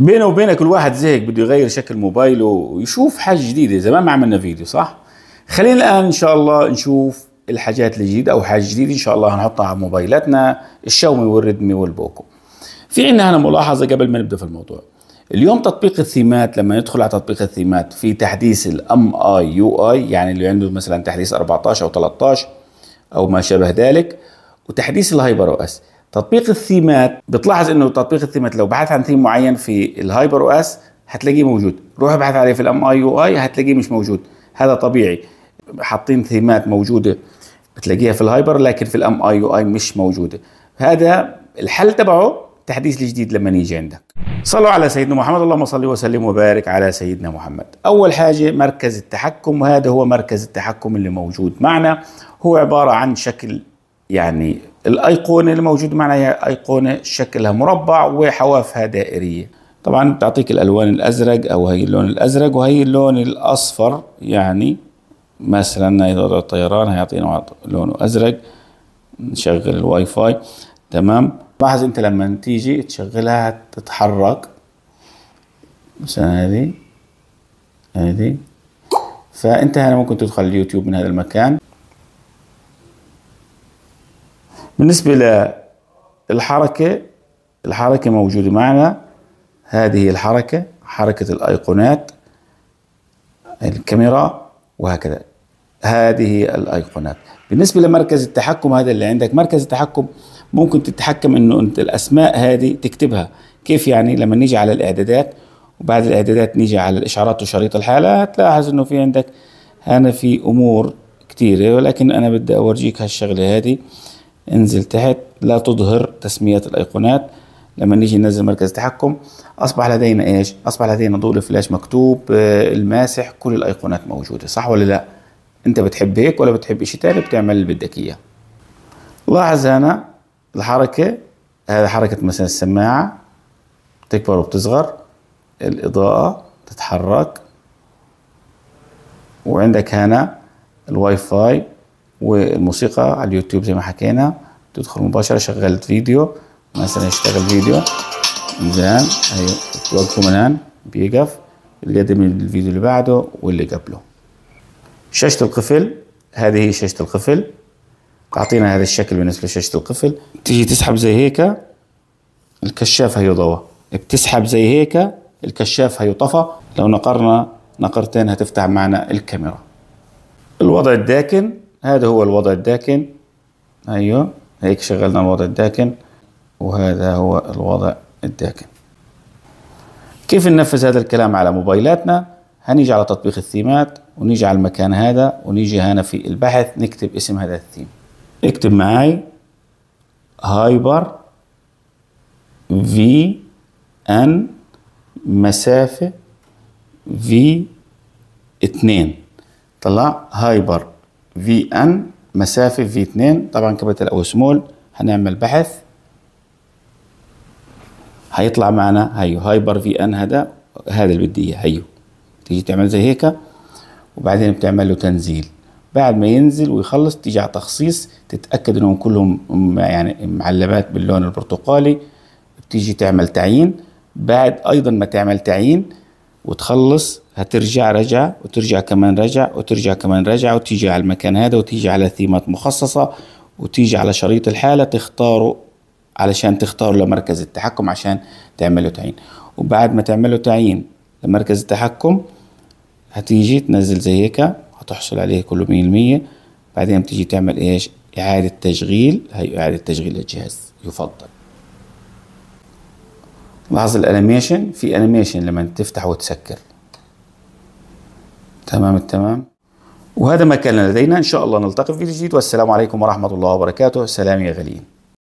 بينه وبينك الواحد زهق بده يغير شكل موبايله ويشوف حاجه جديده زمان ما عملنا فيديو صح خلينا الان ان شاء الله نشوف الحاجات الجديده او حاجه جديده ان شاء الله هنحطها على موبايلاتنا الشاومي والريدمي والبوكو في عندنا هنا ملاحظه قبل ما نبدا في الموضوع اليوم تطبيق الثيمات لما ندخل على تطبيق الثيمات في تحديث الام اي يو اي يعني اللي عنده مثلا تحديث 14 او 13 او ما شابه ذلك وتحديث الهايبر او اس تطبيق الثيمات بتلاحظ انه تطبيق الثيمات لو بحثت عن ثيم معين في الهايبر او اس هتلاقيه موجود روح ابحث عليه في الام اي يو اي هتلاقيه مش موجود هذا طبيعي حاطين ثيمات موجوده بتلاقيها في الهايبر لكن في الام اي يو اي مش موجوده هذا الحل تبعه تحديث الجديد لما يجي عندك صلوا على سيدنا محمد اللهم صل وسلم وبارك على سيدنا محمد اول حاجه مركز التحكم وهذا هو مركز التحكم اللي موجود معنا هو عباره عن شكل يعني الايقونه اللي معنا هي ايقونه شكلها مربع وحوافها دائريه طبعا بتعطيك الالوان الازرق او هي اللون الازرق وهي اللون الاصفر يعني مثلا اذا الطيران هيعطينا لونه ازرق نشغل الواي فاي تمام لاحظ انت لما تيجي تشغلها تتحرك مثلا هذه هذه فانت هنا ممكن تدخل اليوتيوب من هذا المكان بالنسبة للحركة الحركة موجودة معنا هذه الحركة حركة الأيقونات الكاميرا وهكذا هذه الأيقونات بالنسبة لمركز التحكم هذا اللي عندك مركز التحكم ممكن تتحكم انه انت الاسماء هذه تكتبها كيف يعني لما نيجي على الاعدادات وبعد الاعدادات نيجي على الاشعارات وشريط الحالة هتلاحظ انه في عندك هنا في امور كثيرة ولكن انا بدي اورجيك هالشغلة هذه انزل تحت لا تظهر تسمية الأيقونات لما نيجي ننزل مركز تحكم أصبح لدينا إيش؟ أصبح لدينا ضوء الفلاش مكتوب آه، الماسح كل الأيقونات موجودة صح ولا لأ؟ أنت بتحب هيك ولا بتحب شيء تاني بتعمل اللي بدك إياه لاحظ هنا الحركة هذا حركة مثلا السماعة بتكبر وبتصغر الإضاءة تتحرك وعندك هنا الواي فاي والموسيقى على اليوتيوب زي ما حكينا تدخل مباشرة شغلت فيديو مثلا يشتغل فيديو ميزان ايوه توقفوا منان بيقف اليد من الفيديو اللي بعده واللي قبله شاشة القفل هذه هي شاشة القفل تعطينا هذا الشكل بالنسبة لشاشة القفل تيجي تسحب زي هيك الكشاف هيضوى بتسحب زي هيك الكشاف هيطفى لو نقرنا نقرتين هتفتح معنا الكاميرا الوضع الداكن هذا هو الوضع الداكن ايوه هيك شغلنا الوضع الداكن وهذا هو الوضع الداكن كيف ننفذ هذا الكلام على موبايلاتنا هنيجي على تطبيق الثيمات ونيجي على المكان هذا ونيجي هنا في البحث نكتب اسم هذا الثيم اكتب معاي هايبر في ان مسافة في اتنين طلع هايبر في ان مسافه في 2 طبعا كابيتال او سمول هنعمل بحث هيطلع معنا هيو هايبر في ان هذا هذا اللي بدي اياه هيو تيجي تعمل زي هيك وبعدين بتعمل له تنزيل بعد ما ينزل ويخلص تيجي على تخصيص تتاكد انهم كلهم يعني معلبات باللون البرتقالي بتيجي تعمل تعيين بعد ايضا ما تعمل تعيين وتخلص هترجع رجع وترجع كمان رجع وترجع كمان رجع وتيجي على المكان هذا وتيجي على ثيمات مخصصة وتيجي على شريط الحالة تختاره علشان تختاروا لمركز التحكم عشان تعملوا تعيين وبعد ما تعملوا تعيين لمركز التحكم هتيجي تنزل زي هيك هتحصل عليه كله مية المية بعدين بتيجي تعمل ايش اعادة تشغيل هي اعادة تشغيل الجهاز يفضل لاحظ الانيميشن في انيميشن لما تفتح وتسكر تمام التمام وهذا ما كان لدينا إن شاء الله نلتقي في فيديو جديد والسلام عليكم ورحمة الله وبركاته سلام يا غاليين